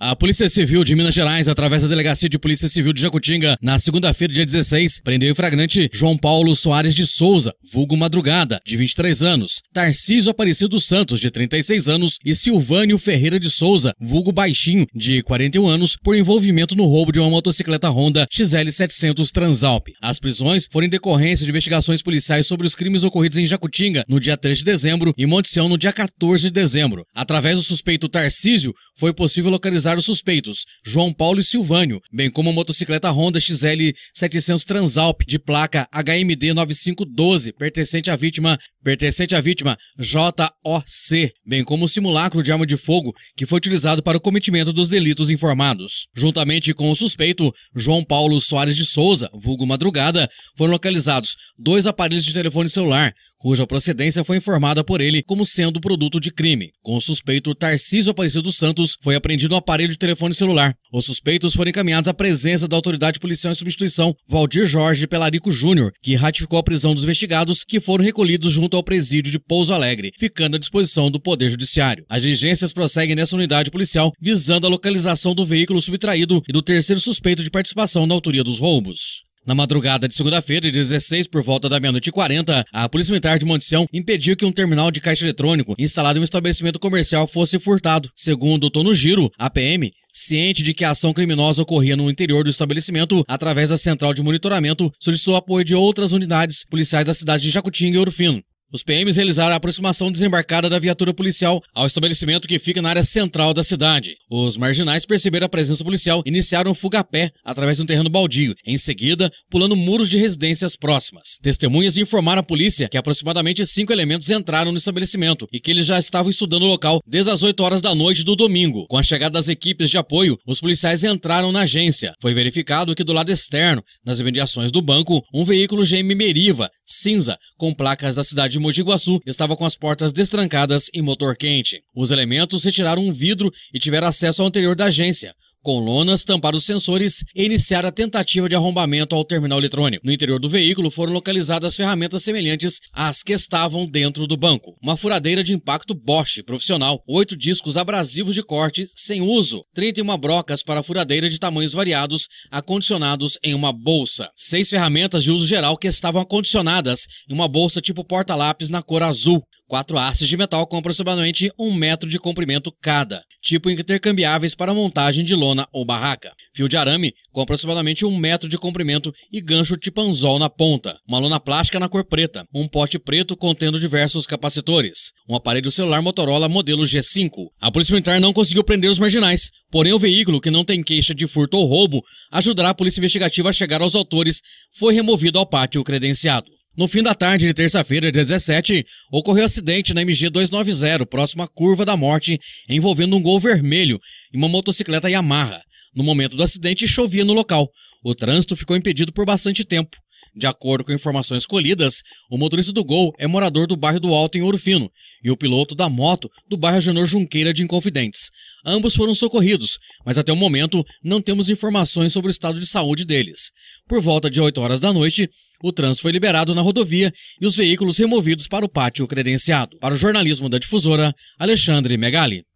A Polícia Civil de Minas Gerais, através da Delegacia de Polícia Civil de Jacutinga, na segunda-feira, dia 16, prendeu o flagrante João Paulo Soares de Souza, vulgo Madrugada, de 23 anos, Tarcísio Aparecido Santos, de 36 anos, e Silvânio Ferreira de Souza, vulgo Baixinho, de 41 anos, por envolvimento no roubo de uma motocicleta Honda XL700 Transalp. As prisões foram em decorrência de investigações policiais sobre os crimes ocorridos em Jacutinga no dia 3 de dezembro e Monticião no dia 14 de dezembro. Através do suspeito Tarcísio, foi possível localizar localizar os suspeitos, João Paulo e Silvânio, bem como a motocicleta Honda XL 700 Transalp de placa HMD 9512, pertencente à vítima, pertencente à vítima JOC, bem como o simulacro de arma de fogo que foi utilizado para o cometimento dos delitos informados. Juntamente com o suspeito, João Paulo Soares de Souza, vulgo Madrugada, foram localizados dois aparelhos de telefone celular, cuja procedência foi informada por ele como sendo produto de crime. Com o suspeito Tarcísio Aparecido Santos, foi apreendido um aparelho aparelho de telefone celular. Os suspeitos foram encaminhados à presença da autoridade policial em substituição, Valdir Jorge Pelarico Júnior, que ratificou a prisão dos investigados, que foram recolhidos junto ao presídio de Pouso Alegre, ficando à disposição do Poder Judiciário. As diligências prosseguem nessa unidade policial, visando a localização do veículo subtraído e do terceiro suspeito de participação na autoria dos roubos. Na madrugada de segunda-feira, 16, por volta da meia-noite e 40, a Polícia Militar de Monticião impediu que um terminal de caixa eletrônico instalado em um estabelecimento comercial fosse furtado. Segundo o Tono Giro, a PM, ciente de que a ação criminosa ocorria no interior do estabelecimento, através da central de monitoramento, solicitou apoio de outras unidades policiais da cidade de Jacutinga e Orofino. Os PMs realizaram a aproximação desembarcada da viatura policial ao estabelecimento que fica na área central da cidade. Os marginais perceberam a presença policial e iniciaram fuga a pé através de um terreno baldio, em seguida pulando muros de residências próximas. Testemunhas informaram a polícia que aproximadamente cinco elementos entraram no estabelecimento e que eles já estavam estudando o local desde as 8 horas da noite do domingo. Com a chegada das equipes de apoio, os policiais entraram na agência. Foi verificado que do lado externo, nas imediações do banco, um veículo GM Meriva, cinza, com placas da cidade de Mogi Guaçu estava com as portas destrancadas e motor quente. Os elementos retiraram um vidro e tiveram acesso ao interior da agência, com lonas, tampar os sensores e iniciar a tentativa de arrombamento ao terminal eletrônico. No interior do veículo foram localizadas ferramentas semelhantes às que estavam dentro do banco. Uma furadeira de impacto Bosch profissional, oito discos abrasivos de corte sem uso, 31 brocas para furadeira de tamanhos variados acondicionados em uma bolsa, seis ferramentas de uso geral que estavam acondicionadas em uma bolsa tipo porta-lápis na cor azul, Quatro arces de metal com aproximadamente um metro de comprimento cada, tipo intercambiáveis para montagem de lona ou barraca. Fio de arame com aproximadamente um metro de comprimento e gancho tipo anzol na ponta. Uma lona plástica na cor preta. Um pote preto contendo diversos capacitores. Um aparelho celular Motorola modelo G5. A Polícia Militar não conseguiu prender os marginais, porém o veículo que não tem queixa de furto ou roubo ajudará a Polícia Investigativa a chegar aos autores foi removido ao pátio credenciado. No fim da tarde de terça-feira, dia 17, ocorreu acidente na MG 290, próxima à curva da morte, envolvendo um gol vermelho e uma motocicleta Yamaha. No momento do acidente, chovia no local. O trânsito ficou impedido por bastante tempo. De acordo com informações colhidas, o motorista do Gol é morador do bairro do Alto em Ouro Fino e o piloto da moto do bairro Janor Junqueira de Inconfidentes. Ambos foram socorridos, mas até o momento não temos informações sobre o estado de saúde deles. Por volta de 8 horas da noite, o trânsito foi liberado na rodovia e os veículos removidos para o pátio credenciado. Para o jornalismo da difusora, Alexandre Megali.